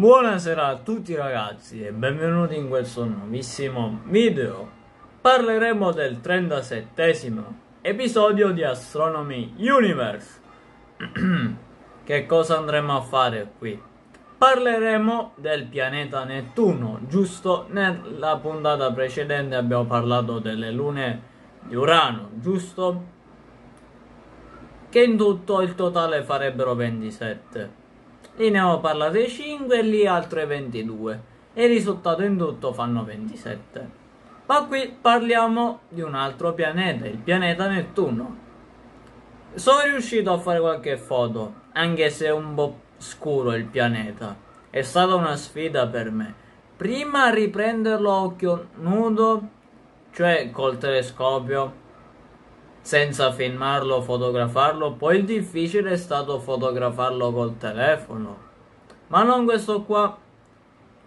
Buonasera a tutti ragazzi e benvenuti in questo nuovissimo video. Parleremo del 37 episodio di Astronomy Universe. che cosa andremo a fare qui? Parleremo del pianeta Nettuno, giusto nella puntata precedente abbiamo parlato delle lune di Urano, giusto? Che in tutto il totale farebbero 27 lì ne ho parlate 5 e lì altre 22 e il risultato in tutto fanno 27 ma qui parliamo di un altro pianeta il pianeta Nettuno sono riuscito a fare qualche foto anche se è un po' scuro il pianeta è stata una sfida per me prima riprenderlo a occhio nudo cioè col telescopio senza filmarlo o fotografarlo. Poi il difficile è stato fotografarlo col telefono. Ma non questo qua.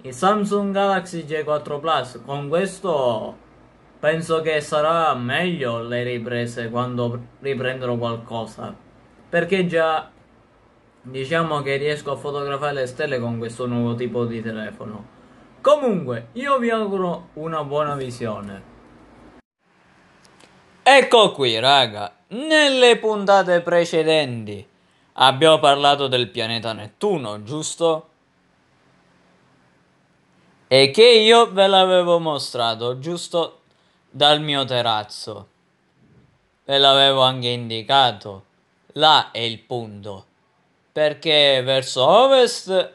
Il Samsung Galaxy J4 Plus. Con questo penso che sarà meglio le riprese quando riprenderò qualcosa. Perché già diciamo che riesco a fotografare le stelle con questo nuovo tipo di telefono. Comunque, io vi auguro una buona visione. Ecco qui, raga. Nelle puntate precedenti abbiamo parlato del pianeta Nettuno, giusto? E che io ve l'avevo mostrato, giusto? Dal mio terrazzo. Ve l'avevo anche indicato. Là è il punto. Perché verso ovest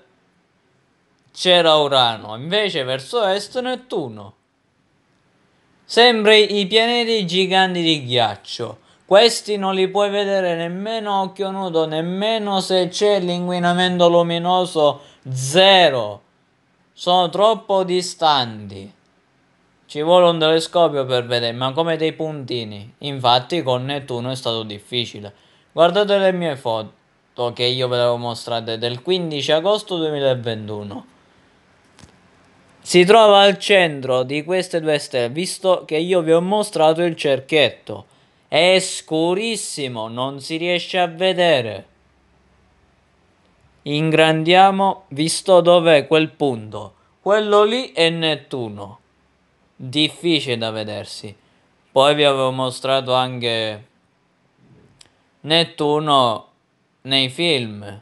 c'era Urano, invece verso est Nettuno. Sembri i pianeti giganti di ghiaccio. Questi non li puoi vedere nemmeno a occhio nudo, nemmeno se c'è l'inquinamento luminoso zero. Sono troppo distanti. Ci vuole un telescopio per vedere, ma come dei puntini. Infatti con Nettuno è stato difficile. Guardate le mie foto che io ve le ho mostrate del 15 agosto 2021 si trova al centro di queste due stelle, visto che io vi ho mostrato il cerchietto. È scurissimo, non si riesce a vedere. Ingrandiamo, visto dov'è quel punto. Quello lì è Nettuno. Difficile da vedersi. Poi vi avevo mostrato anche Nettuno nei film.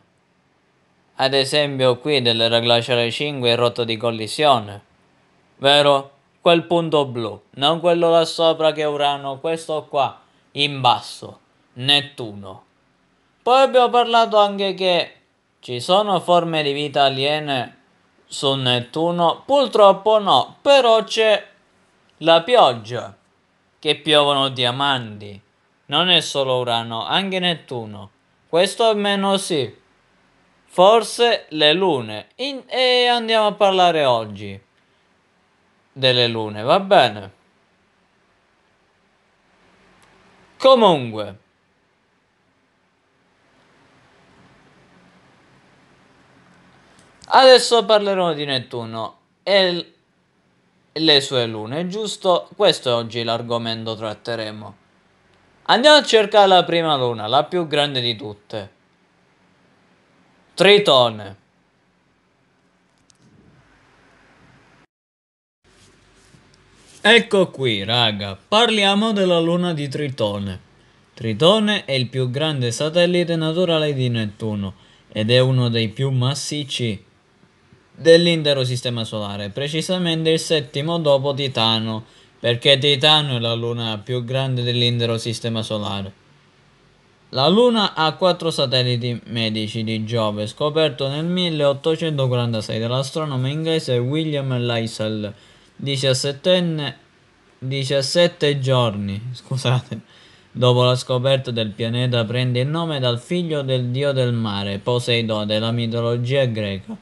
Ad esempio qui delle glaciale 5 il rotto di collisione. Vero? Quel punto blu, non quello là sopra che è Urano, questo qua, in basso, Nettuno. Poi abbiamo parlato anche che ci sono forme di vita aliene su Nettuno? Purtroppo no, però c'è la pioggia, che piovono diamanti. Non è solo Urano, anche Nettuno. Questo almeno sì forse le lune. In, e andiamo a parlare oggi delle lune, va bene? Comunque. Adesso parlerò di Nettuno e le sue lune, giusto? Questo è oggi l'argomento tratteremo. Andiamo a cercare la prima luna, la più grande di tutte. Triton Ecco qui raga, parliamo della luna di Tritone. Tritone è il più grande satellite naturale di Nettuno ed è uno dei più massicci dell'intero sistema solare, precisamente il settimo dopo Titano, perché Titano è la luna più grande dell'intero sistema solare. La Luna ha quattro satelliti medici di Giove, scoperto nel 1846 dall'astronomo inglese William Lysell, 17, 17 giorni scusate, dopo la scoperta del pianeta prende il nome dal figlio del dio del mare, Poseidone, della mitologia greca.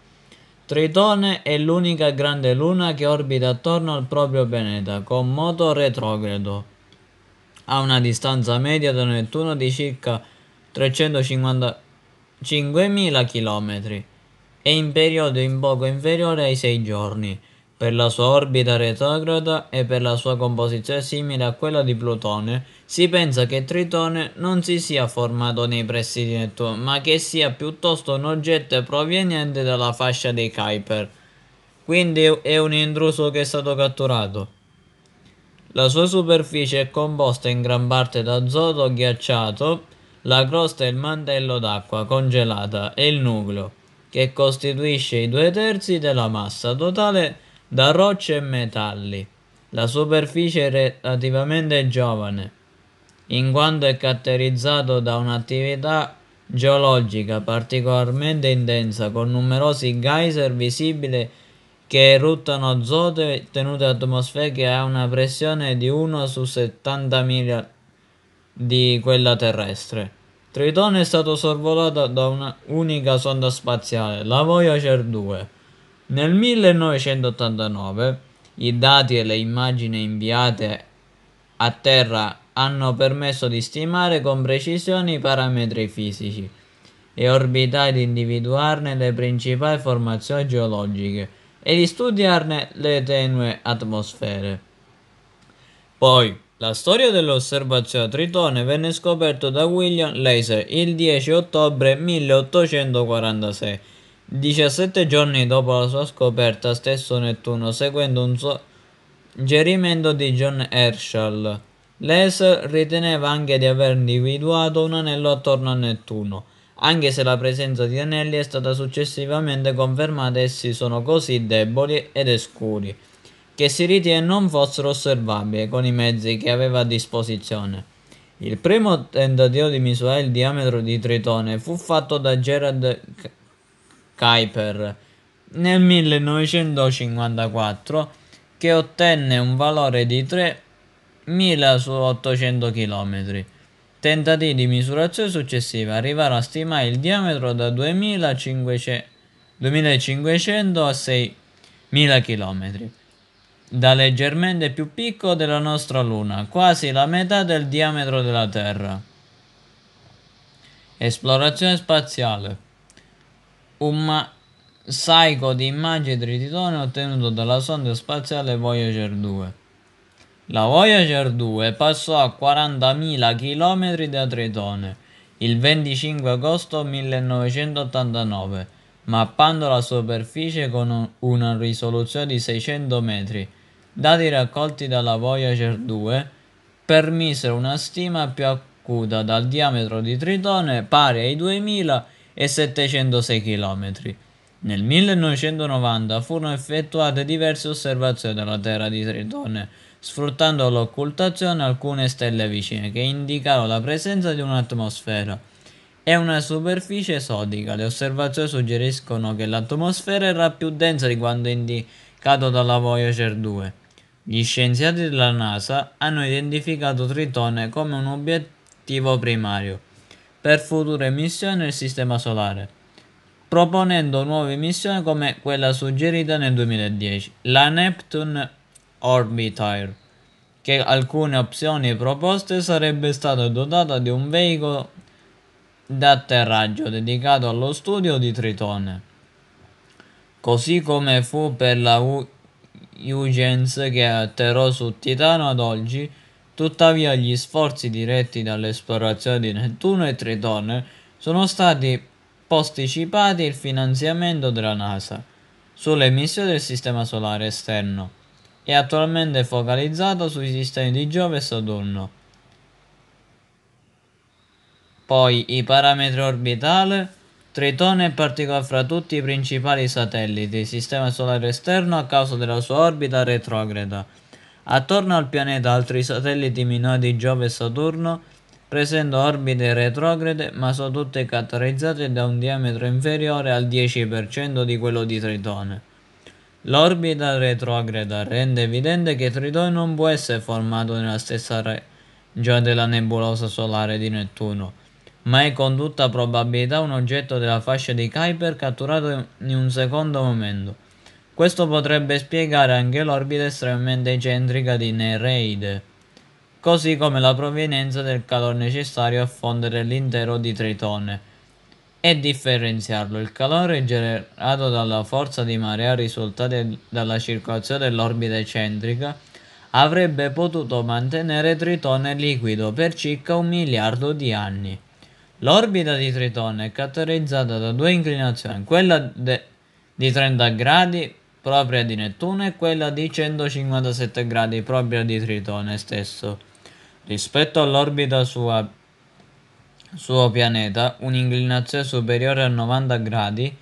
Tritone è l'unica grande luna che orbita attorno al proprio pianeta, con moto retrogrado ha una distanza media da Nettuno di circa 355.000 km e in periodo in poco inferiore ai 6 giorni, per la sua orbita retrograda e per la sua composizione simile a quella di Plutone, si pensa che Tritone non si sia formato nei pressi di Nettuno, ma che sia piuttosto un oggetto proveniente dalla fascia dei Kuiper. Quindi è un intruso che è stato catturato. La sua superficie è composta in gran parte da azoto ghiacciato, la crosta e il mantello d'acqua congelata e il nucleo, che costituisce i due terzi della massa totale da rocce e metalli. La superficie è relativamente giovane, in quanto è caratterizzato da un'attività geologica particolarmente intensa con numerosi geyser visibili che eruttano azote tenute atmosferiche a una pressione di 1 su 70 miglia di quella terrestre. Tritone è stato sorvolato da un'unica sonda spaziale, la Voyager 2. Nel 1989 i dati e le immagini inviate a Terra hanno permesso di stimare con precisione i parametri fisici e orbitali di individuarne le principali formazioni geologiche e di studiarne le tenue atmosfere. Poi, la storia dell'osservazio Tritone venne scoperta da William Laser il 10 ottobre 1846, 17 giorni dopo la sua scoperta stesso Nettuno, seguendo un suggerimento di John Herschel. Laser riteneva anche di aver individuato un anello attorno a Nettuno, anche se la presenza di anelli è stata successivamente confermata essi sono così deboli ed oscuri che si ritiene non fossero osservabili con i mezzi che aveva a disposizione. Il primo tentativo di misurare il diametro di Tritone fu fatto da Gerard Kuiper nel 1954 che ottenne un valore di 3.800 km. Tentativi di misurazione successiva arrivarono a stimare il diametro da 2500, a 6000 km, da leggermente più piccolo della nostra Luna, quasi la metà del diametro della Terra. Esplorazione spaziale. Un mosaico di immagini di tritonio ottenuto dalla sonda spaziale Voyager 2. La Voyager 2 passò a 40.000 km da Tritone il 25 agosto 1989, mappando la superficie con una risoluzione di 600 metri. Dati raccolti dalla Voyager 2 permisero una stima più acuta dal diametro di Tritone pari ai 2.706 km. Nel 1990 furono effettuate diverse osservazioni dalla Terra di Tritone sfruttando l'occultazione alcune stelle vicine che indicano la presenza di un'atmosfera e una superficie esotica. Le osservazioni suggeriscono che l'atmosfera era più densa di quanto indicato dalla Voyager 2. Gli scienziati della NASA hanno identificato Tritone come un obiettivo primario per future missioni nel Sistema Solare proponendo nuove missioni come quella suggerita nel 2010, la Neptune Orbiter che alcune opzioni proposte sarebbe stata dotata di un veicolo d'atterraggio dedicato allo studio di Tritone, così come fu per la U Huygens che atterrò su Titano ad oggi, tuttavia gli sforzi diretti dall'esplorazione di Nettuno e Tritone sono stati posticipati il finanziamento della NASA sulle missioni del Sistema Solare esterno è attualmente focalizzato sui sistemi di Giove e Saturno. Poi i parametri orbitale, Tritone è particolare fra tutti i principali satelliti del sistema solare esterno a causa della sua orbita retrograda. Attorno al pianeta altri satelliti minori di Giove e Saturno presentano orbite retrograde ma sono tutte caratterizzate da un diametro inferiore al 10% di quello di Tritone. L'orbita retrograda rende evidente che Tritone non può essere formato nella stessa regione della nebulosa solare di Nettuno, ma è con tutta probabilità un oggetto della fascia di Kuiper catturato in un secondo momento. Questo potrebbe spiegare anche l'orbita estremamente eccentrica di Nereide, così come la provenienza del calore necessario a fondere l'intero di Tritone e differenziarlo. Il calore generato dalla forza di marea risultante dalla circolazione dell'orbita eccentrica avrebbe potuto mantenere Tritone liquido per circa un miliardo di anni. L'orbita di Tritone è caratterizzata da due inclinazioni, quella di 30 gradi propria di Nettuno e quella di 157 gradi propria di Tritone stesso. Rispetto all'orbita sua suo pianeta un'inclinazione superiore a 90 gradi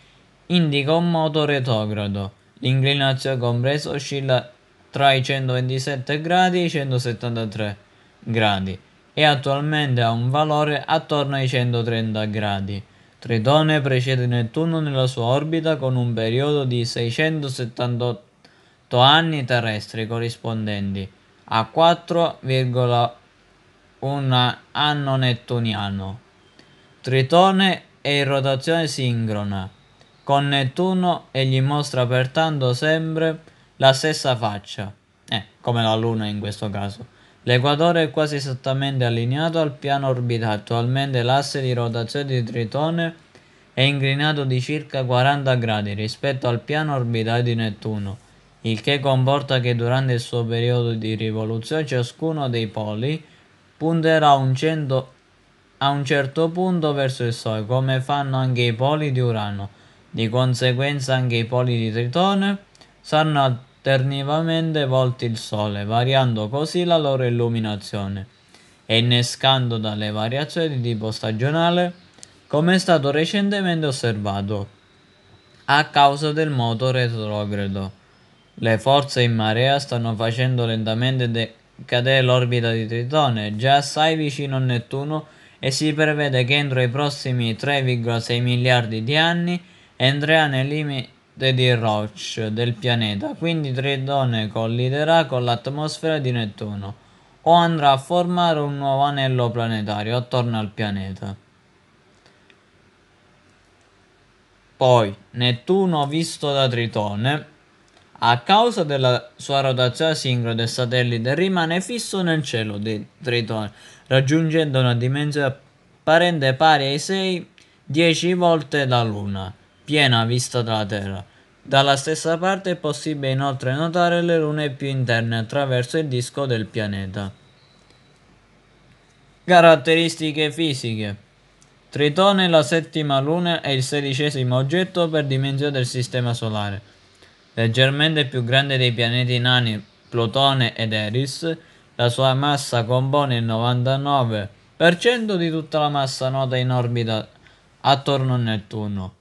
indica un moto retrogrado. L'inclinazione compresa oscilla tra i 127 gradi e i 173 gradi e attualmente ha un valore attorno ai 130 gradi. Tritone precede Nettuno nella sua orbita con un periodo di 678 anni terrestri corrispondenti a 4,8 un anno nettuniano. Tritone è in rotazione sincrona con Nettuno e gli mostra pertanto sempre la stessa faccia, eh, come la Luna in questo caso. L'equatore è quasi esattamente allineato al piano orbitale, attualmente l'asse di rotazione di Tritone è inclinato di circa 40 gradi rispetto al piano orbitale di Nettuno, il che comporta che durante il suo periodo di rivoluzione ciascuno dei poli punterà un cento, a un certo punto verso il Sole, come fanno anche i poli di Urano. Di conseguenza anche i poli di Tritone saranno alternativamente volti il Sole, variando così la loro illuminazione e innescando dalle variazioni di tipo stagionale, come è stato recentemente osservato a causa del moto retrogrado. Le forze in marea stanno facendo lentamente de- cadere l'orbita di Tritone, già assai vicino a Nettuno, e si prevede che entro i prossimi 3,6 miliardi di anni entrerà nel limite di Roche del pianeta, quindi Tritone colliderà con l'atmosfera di Nettuno o andrà a formare un nuovo anello planetario attorno al pianeta. Poi, Nettuno visto da Tritone a causa della sua rotazione sincrona del satellite rimane fisso nel cielo di Tritone, raggiungendo una dimensione apparente pari ai 6-10 volte la Luna, piena vista dalla Terra. Dalla stessa parte è possibile inoltre notare le lune più interne attraverso il disco del pianeta. Caratteristiche fisiche Tritone è la settima luna e il sedicesimo oggetto per dimensione del Sistema Solare. Leggermente più grande dei pianeti nani Plutone ed Eris, la sua massa compone il 99% di tutta la massa nota in orbita attorno a Nettuno.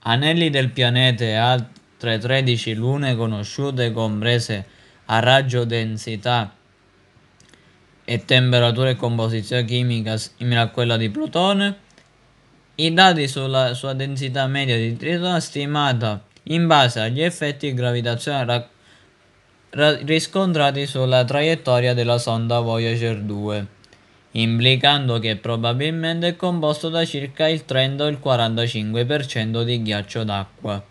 Anelli del pianeta e altre 13 lune conosciute comprese a raggio densità e temperatura e composizione chimica simile a quella di Plutone. I dati sulla sua densità media di Tritone stimata in base agli effetti gravitazionali riscontrati sulla traiettoria della sonda Voyager 2, implicando che probabilmente è composto da circa il 30 o il 45% di ghiaccio d'acqua,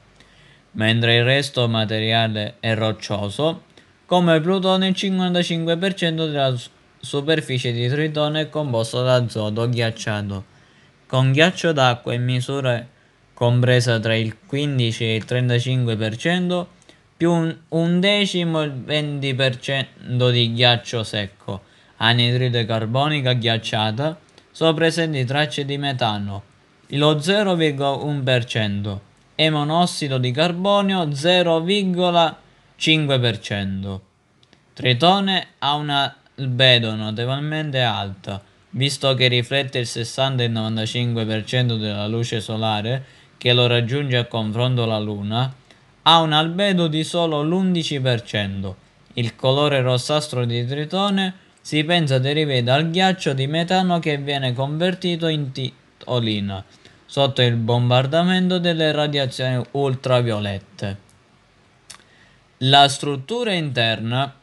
mentre il resto materiale è roccioso, come Plutone il 55% della superficie di Tritone è composto da azoto ghiacciato, con ghiaccio d'acqua in misura compresa tra il 15 e il 35%, più un, un decimo e il 20% di ghiaccio secco, anidride carbonica ghiacciata, sono presenti tracce di metano, lo 0,1%, e monossido di carbonio 0,5%. Tritone ha una albedo notevolmente alta, visto che riflette il 60 e il 95% della luce solare che lo raggiunge a confronto la Luna, ha un albedo di solo l'11%. Il colore rossastro di Tritone si pensa derivi dal ghiaccio di metano che viene convertito in titolina sotto il bombardamento delle radiazioni ultraviolette. La struttura interna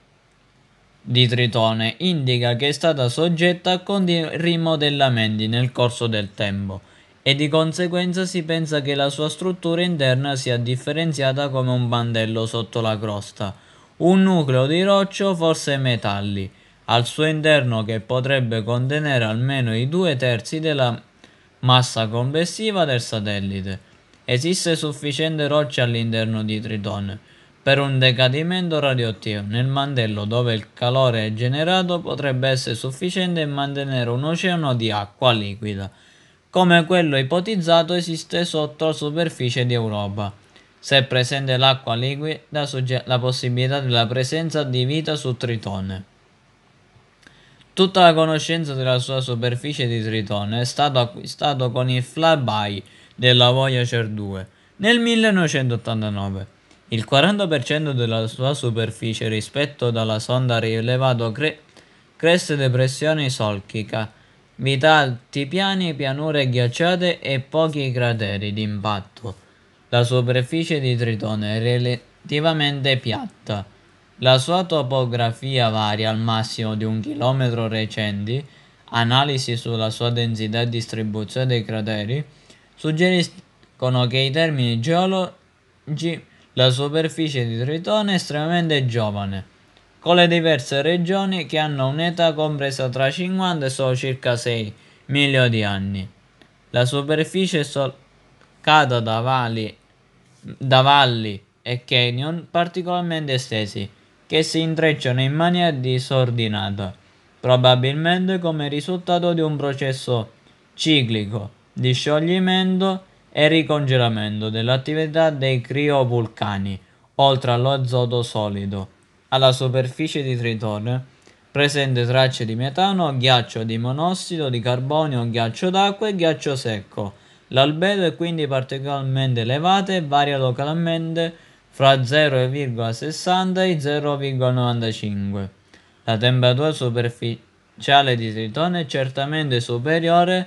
di Tritone indica che è stata soggetta a continui rimodellamenti nel corso del tempo e di conseguenza si pensa che la sua struttura interna sia differenziata come un bandello sotto la crosta, un nucleo di roccio forse metalli, al suo interno che potrebbe contenere almeno i due terzi della massa complessiva del satellite. Esiste sufficiente roccia all'interno di Tritone per un decadimento radioattivo. Nel mantello dove il calore è generato potrebbe essere sufficiente a mantenere un oceano di acqua liquida come quello ipotizzato esiste sotto la superficie di Europa. Se è presente l'acqua liquida, sugge- la possibilità della presenza di vita su Tritone. Tutta la conoscenza della sua superficie di Tritone è stata acquistata con il flyby della Voyager 2 nel 1989. Il 40% della sua superficie rispetto alla sonda rilevato cre- cresce depressione solchica vita alti piani, pianure ghiacciate e pochi crateri d'impatto. La superficie di Tritone è relativamente piatta. La sua topografia varia al massimo di un chilometro recenti. Analisi sulla sua densità e distribuzione dei crateri suggeriscono che i termini geologi la superficie di Tritone è estremamente giovane con le diverse regioni che hanno un'età compresa tra 50 e solo circa 6 milioni di anni. La superficie è solcata da, vali, da valli e canyon particolarmente estesi che si intrecciano in maniera disordinata, probabilmente come risultato di un processo ciclico di scioglimento e ricongelamento dell'attività dei criovulcani, oltre allo all'azoto solido alla superficie di Tritone. Presente tracce di metano, ghiaccio di monossido di carbonio, ghiaccio d'acqua e ghiaccio secco. L'albedo è quindi particolarmente elevato e varia localmente fra 0,60 e 0,95. La temperatura superficiale di Tritone è certamente superiore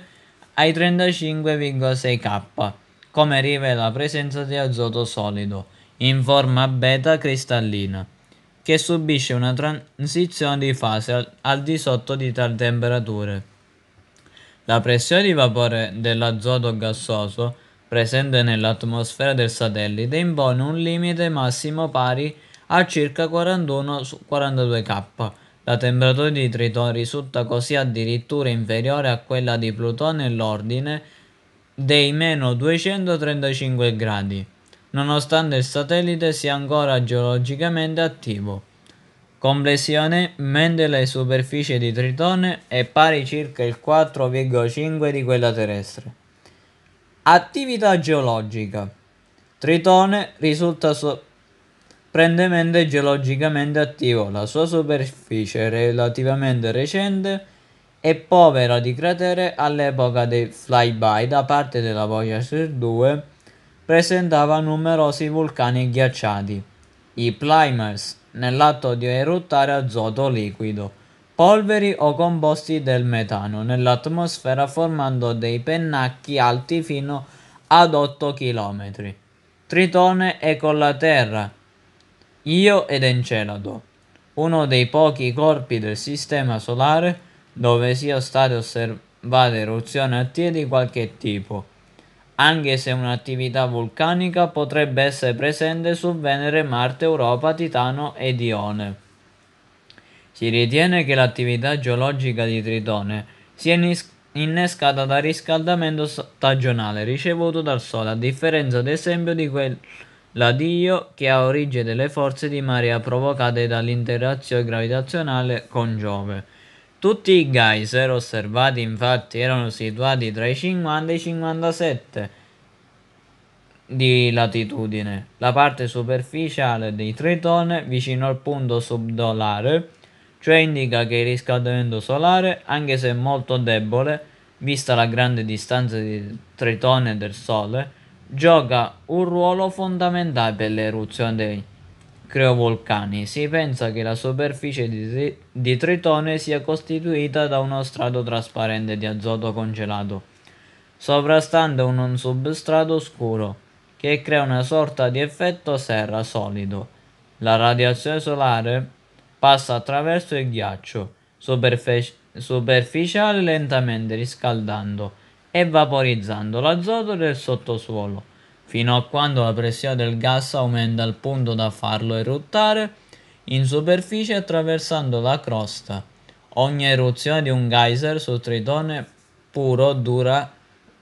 ai 35,6 K, come rivela la presenza di azoto solido, in forma beta cristallina che subisce una transizione di fase al, al di sotto di tali temperature. La pressione di vapore dell'azoto gassoso presente nell'atmosfera del satellite impone un limite massimo pari a circa 41 su 42 K. La temperatura di Triton risulta così addirittura inferiore a quella di Plutone nell'ordine dei meno 235 gradi nonostante il satellite sia ancora geologicamente attivo. Complessivamente la superficie di Tritone è pari circa il 4,5 di quella terrestre. Attività geologica. Tritone risulta sorprendentemente geologicamente attivo. La sua superficie relativamente recente è povera di cratere all'epoca dei flyby da parte della Voyager 2 presentava numerosi vulcani ghiacciati. I Plymers, nell'atto di eruttare azoto liquido, polveri o composti del metano nell'atmosfera formando dei pennacchi alti fino ad 8 km. Tritone è con la Terra, Io ed Encelado, uno dei pochi corpi del Sistema Solare dove siano state osservate eruzioni attive di qualche tipo anche se un'attività vulcanica potrebbe essere presente su Venere, Marte, Europa, Titano ed Ione. Si ritiene che l'attività geologica di Tritone sia innescata dal riscaldamento stagionale ricevuto dal Sole, a differenza ad esempio di quella di Io che ha origine delle forze di marea provocate dall'interazione gravitazionale con Giove. Tutti i geyser eh, osservati infatti erano situati tra i 50 e i 57 di latitudine. La parte superficiale di Tritone vicino al punto subdolare, cioè indica che il riscaldamento solare, anche se molto debole, vista la grande distanza di Tritone e del Sole, gioca un ruolo fondamentale per l'eruzione dei creovolcani. Si pensa che la superficie di, di Tritone sia costituita da uno strato trasparente di azoto congelato, sovrastante un substrato scuro, che crea una sorta di effetto serra solido. La radiazione solare passa attraverso il ghiaccio superfe- superficiale lentamente riscaldando e vaporizzando l'azoto del sottosuolo fino a quando la pressione del gas aumenta al punto da farlo eruttare in superficie attraversando la crosta. Ogni eruzione di un geyser su Tritone dura,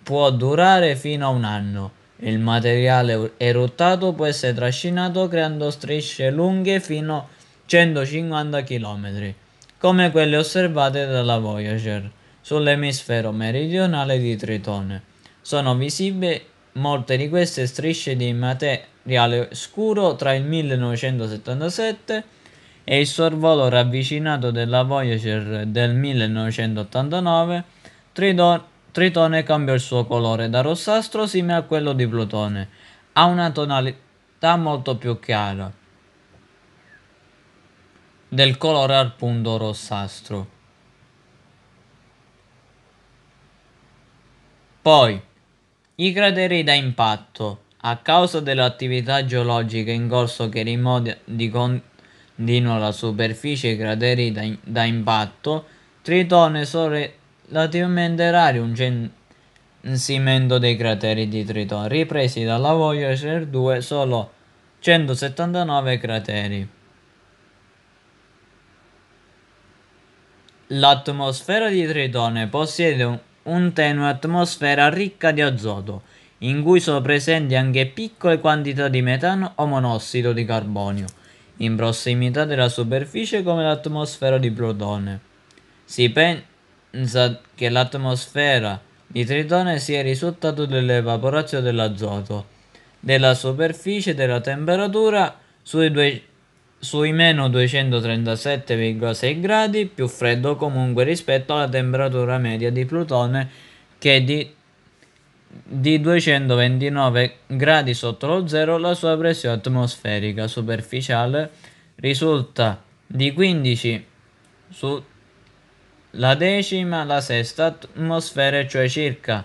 può durare fino a un anno. Il materiale eruttato può essere trascinato creando strisce lunghe fino a 150 km, come quelle osservate dalla Voyager sull'emisfero meridionale di Tritone. Sono visibili Molte di queste strisce di materiale scuro tra il 1977 e il sorvolo ravvicinato della Voyager del 1989, Tridone, Tritone cambia il suo colore da rossastro simile a quello di Plutone, ha una tonalità molto più chiara del colore al punto rossastro. Poi, i crateri da impatto, a causa dell'attività geologica in corso che rimoda di continuo la superficie, i crateri da, in- da impatto, Tritone sono relativamente rari un censimento dei crateri di Tritone, ripresi dalla Voyager 2 solo 179 crateri. L'atmosfera di Tritone possiede un un tenue atmosfera ricca di azoto, in cui sono presenti anche piccole quantità di metano o monossido di carbonio, in prossimità della superficie come l'atmosfera di Plutone. Si pensa che l'atmosfera di Tritone sia il risultato dell'evaporazione dell'azoto, della superficie e della temperatura sui 200 sui meno 237,6 gradi, più freddo comunque rispetto alla temperatura media di Plutone che è di, di 229 gradi sotto lo zero, la sua pressione atmosferica superficiale risulta di 15 su la decima, la sesta atmosfera, cioè circa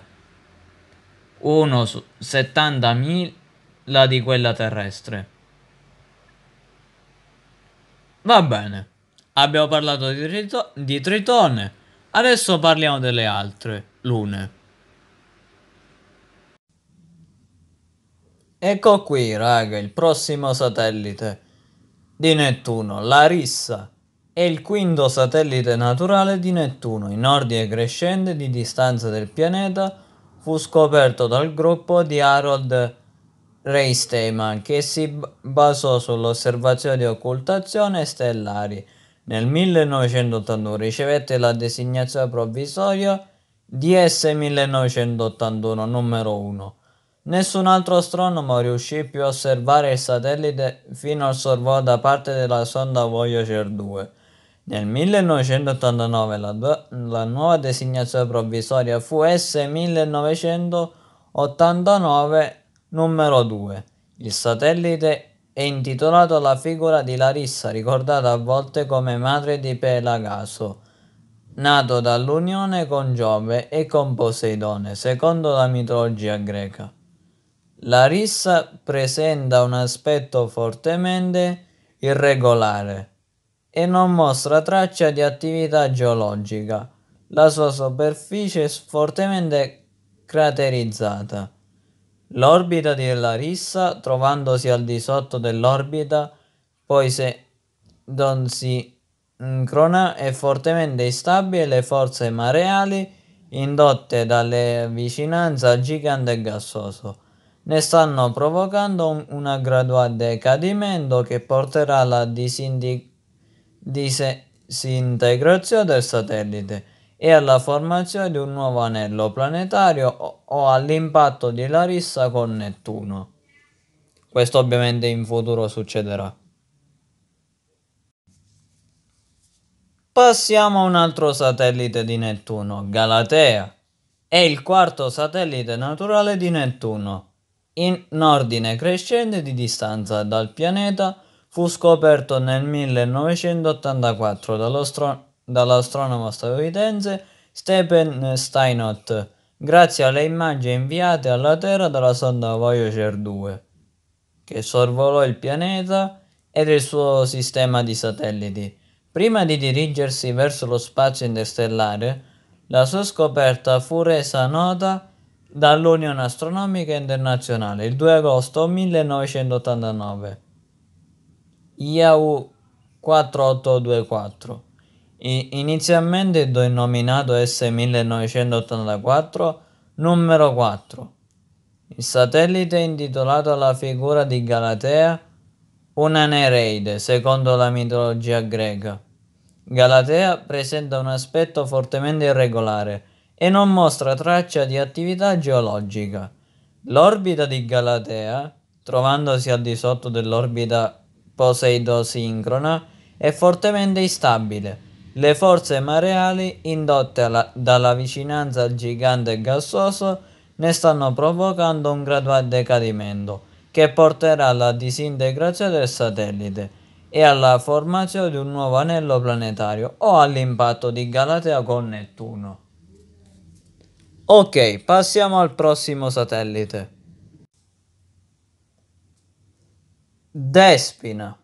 1 su 70.000 di quella terrestre. Va bene, abbiamo parlato di, trito di Tritone, adesso parliamo delle altre lune. Ecco qui, raga, il prossimo satellite di Nettuno, Larissa. È il quinto satellite naturale di Nettuno, in ordine crescente di distanza del pianeta, fu scoperto dal gruppo di Harold Ray Stayman, che si basò sull'osservazione di occultazione stellari. Nel 1981 ricevette la designazione provvisoria DS 1981 numero 1. Nessun altro astronomo riuscì più a osservare il satellite fino al sorvolo da parte della sonda Voyager 2. Nel 1989 la, la nuova designazione provvisoria fu S1989 Numero 2. Il satellite è intitolato alla figura di Larissa, ricordata a volte come madre di Pelagaso, nato dall'unione con Giove e con Poseidone, secondo la mitologia greca. Larissa presenta un aspetto fortemente irregolare e non mostra traccia di attività geologica. La sua superficie è fortemente craterizzata l'orbita di Larissa, trovandosi al di sotto dell'orbita poi se non si incrona è fortemente instabile le forze mareali indotte dalle vicinanze al gigante gassoso ne stanno provocando un, graduale decadimento che porterà alla disintegrazione del satellite e alla formazione di un nuovo anello planetario o all'impatto di Larissa con Nettuno. Questo ovviamente in futuro succederà. Passiamo a un altro satellite di Nettuno, Galatea. È il quarto satellite naturale di Nettuno. In ordine crescente di distanza dal pianeta, fu scoperto nel 1984 dall'astronauta dall'astronomo statunitense Stephen Steinott grazie alle immagini inviate alla Terra dalla sonda Voyager 2, che sorvolò il pianeta ed il suo sistema di satelliti. Prima di dirigersi verso lo spazio interstellare, la sua scoperta fu resa nota dall'Unione Astronomica Internazionale il 2 agosto 1989. IAU 4824 Inizialmente denominato S1984 numero 4, il satellite è intitolato alla figura di Galatea, una Nereide secondo la mitologia greca. Galatea presenta un aspetto fortemente irregolare e non mostra traccia di attività geologica. L'orbita di Galatea, trovandosi al di sotto dell'orbita poseidosincrona, è fortemente instabile le forze mareali, indotte alla, dalla vicinanza al gigante gassoso, ne stanno provocando un graduale decadimento che porterà alla disintegrazione del satellite e alla formazione di un nuovo anello planetario o all'impatto di Galatea con Nettuno. Ok, passiamo al prossimo satellite. Despina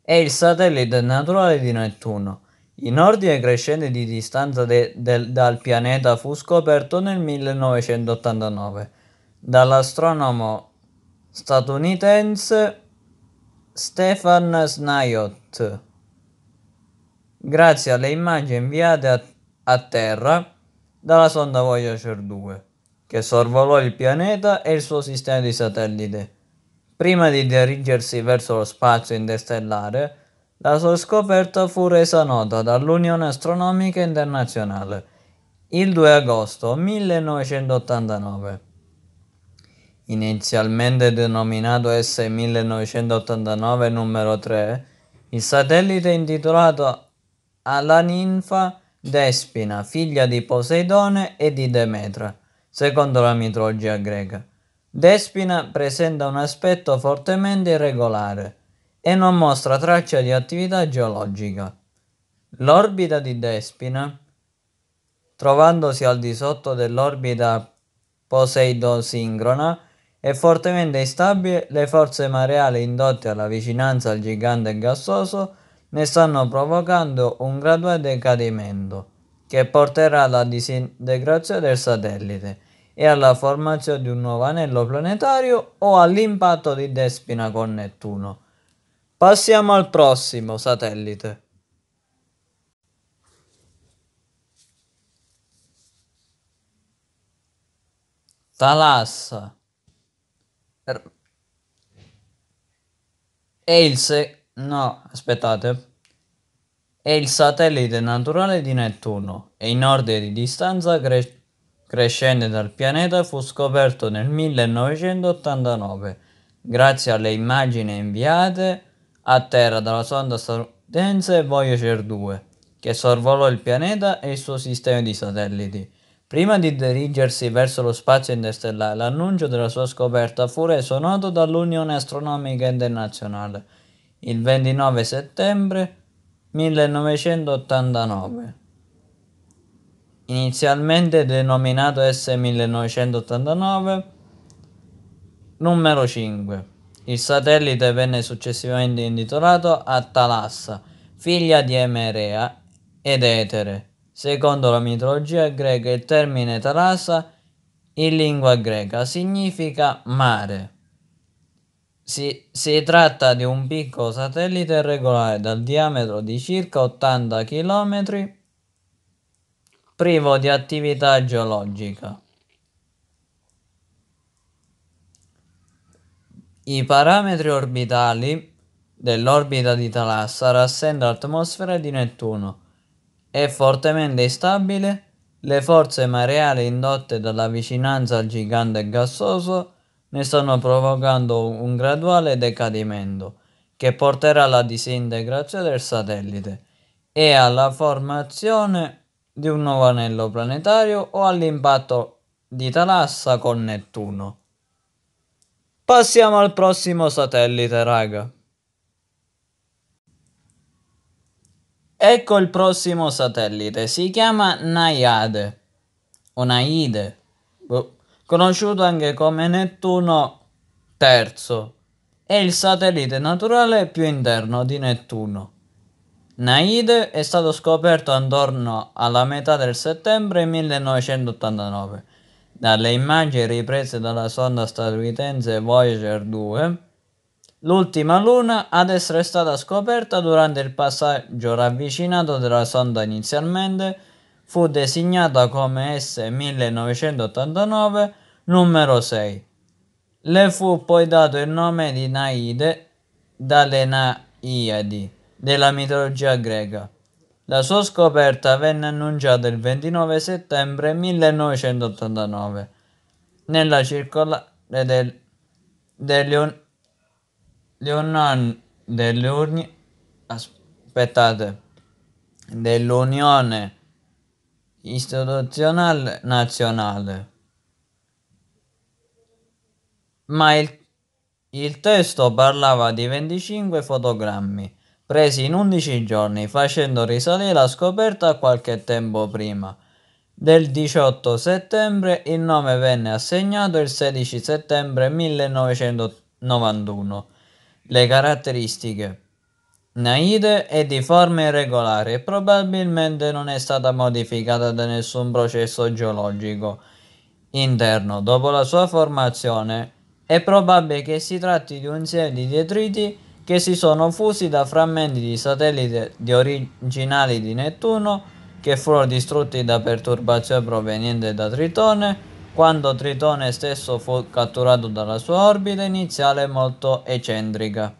è il satellite naturale di Nettuno in ordine crescente di distanza de, de, dal pianeta fu scoperto nel 1989 dall'astronomo statunitense Stefan Snyot. Grazie alle immagini inviate a, a Terra dalla sonda Voyager 2, che sorvolò il pianeta e il suo sistema di satellite, prima di dirigersi verso lo spazio interstellare la sua scoperta fu resa nota dall'Unione Astronomica Internazionale il 2 agosto 1989. Inizialmente denominato S1989 numero 3, il satellite è intitolato alla ninfa Despina, figlia di Poseidone e di Demetra, secondo la mitologia greca. Despina presenta un aspetto fortemente irregolare, e non mostra traccia di attività geologica. L'orbita di Despina, trovandosi al di sotto dell'orbita Poseidon-Sincrona, è fortemente instabile, le forze mareali indotte alla vicinanza al gigante gassoso ne stanno provocando un graduale decadimento che porterà alla disintegrazione del satellite e alla formazione di un nuovo anello planetario o all'impatto di Despina con Nettuno Passiamo al prossimo satellite. Talassa er- è il se... no, aspettate. È il satellite naturale di Nettuno e in ordine di distanza cre... crescente dal pianeta fu scoperto nel 1989 grazie alle immagini inviate a terra dalla sonda statunitense Voyager 2, che sorvolò il pianeta e il suo sistema di satelliti. Prima di dirigersi verso lo spazio interstellare, l'annuncio della sua scoperta fu reso noto dall'Unione Astronomica Internazionale il 29 settembre 1989. Inizialmente denominato S1989, numero 5. Il satellite venne successivamente intitolato Atalassa, figlia di Emerea ed Etere. Secondo la mitologia greca, il termine Thalassa in lingua greca significa mare. Si, si, tratta di un piccolo satellite regolare dal diametro di circa 80 km, privo di attività geologica. I parametri orbitali dell'orbita di Talassa rassenta l'atmosfera di Nettuno. È fortemente instabile, le forze mareali indotte dalla vicinanza al gigante gassoso ne stanno provocando un graduale decadimento che porterà alla disintegrazione del satellite e alla formazione di un nuovo anello planetario o all'impatto di Talassa con Nettuno. Passiamo al prossimo satellite, raga. Ecco il prossimo satellite, si chiama Naiade o Naide, boh. conosciuto anche come Nettuno III. È il satellite naturale più interno di Nettuno. Naide è stato scoperto intorno alla metà del settembre 1989 dalle immagini riprese dalla sonda statunitense Voyager 2, l'ultima luna ad essere stata scoperta durante il passaggio ravvicinato della sonda inizialmente fu designata come S1989 numero 6. Le fu poi dato il nome di Naide dalle Naiadi della mitologia greca. La sua scoperta venne annunciata il 29 settembre 1989 nella circolare del, del Leon, Leonan, dell'Unione aspettate dell'Unione istituzionale nazionale. Ma il, il testo parlava di 25 fotogrammi presi in 11 giorni, facendo risalire la scoperta a qualche tempo prima. Del 18 settembre il nome venne assegnato il 16 settembre 1991. Le caratteristiche Naide è di forma irregolare e probabilmente non è stata modificata da nessun processo geologico interno dopo la sua formazione. È probabile che si tratti di un insieme di detriti che si sono fusi da frammenti di satellite di originali di Nettuno che furono distrutti da perturbazioni provenienti da Tritone quando Tritone stesso fu catturato dalla sua orbita iniziale molto eccentrica.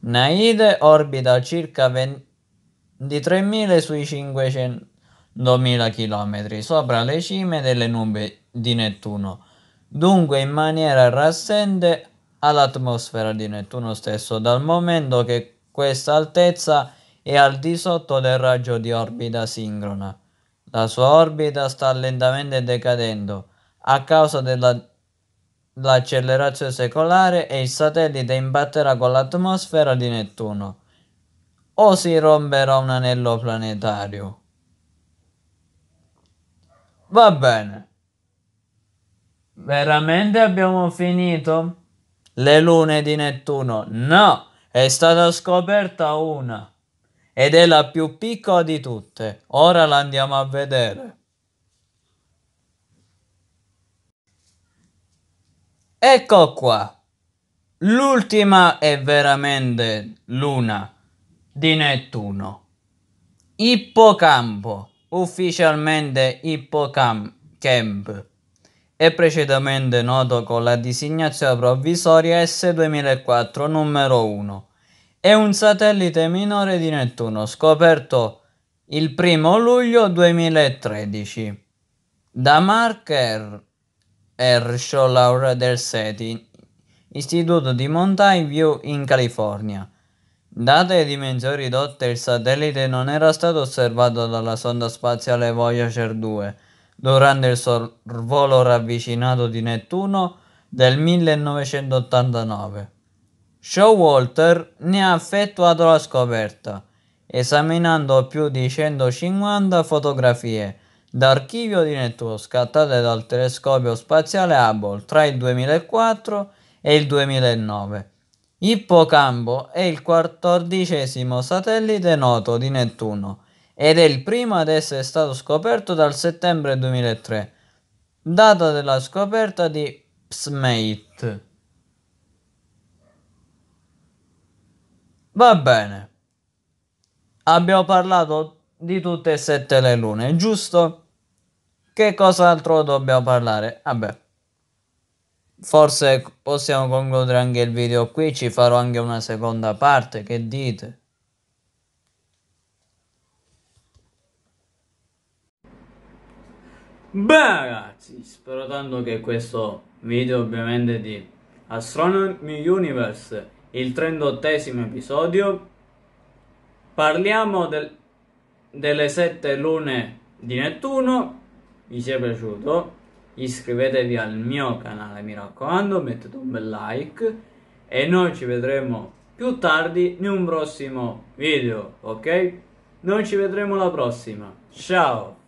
Naide orbita a circa 23.000 sui 500.000 km sopra le cime delle nubi di Nettuno, dunque in maniera rassente all'atmosfera di Nettuno stesso, dal momento che questa altezza è al di sotto del raggio di orbita sincrona. La sua orbita sta lentamente decadendo a causa dell'accelerazione secolare e il satellite imbatterà con l'atmosfera di Nettuno o si romperà un anello planetario. Va bene. Veramente abbiamo finito? le lune di Nettuno. No, è stata scoperta una ed è la più piccola di tutte. Ora la andiamo a vedere. Ecco qua. L'ultima è veramente luna di Nettuno. Ippocampo, ufficialmente Ippocamp e precedentemente noto con la designazione provvisoria S2004 numero 1. È un satellite minore di Nettuno scoperto il 1 luglio 2013 da Mark er- Ersho Laura del SETI, istituto di Mountain View in California. Date le dimensioni ridotte, il satellite non era stato osservato dalla sonda spaziale Voyager 2 durante il sorvolo ravvicinato di Nettuno del 1989. Showalter ne ha effettuato la scoperta, esaminando più di 150 fotografie d'archivio di Nettuno scattate dal telescopio spaziale Hubble tra il 2004 e il 2009. Ippocampo è il quattordicesimo satellite noto di Nettuno ed è il primo ad essere stato scoperto dal settembre 2003, data della scoperta di Psmate. Va bene. Abbiamo parlato di tutte e sette le lune, giusto? Che cos'altro dobbiamo parlare? Vabbè. Forse possiamo concludere anche il video qui, ci farò anche una seconda parte, che dite? Beh ragazzi, spero tanto che questo video ovviamente di Astronomy Universe, il 38 episodio, parliamo del, delle sette lune di Nettuno, vi sia piaciuto, iscrivetevi al mio canale mi raccomando, mettete un bel like e noi ci vedremo più tardi in un prossimo video, ok? Noi ci vedremo alla prossima, ciao!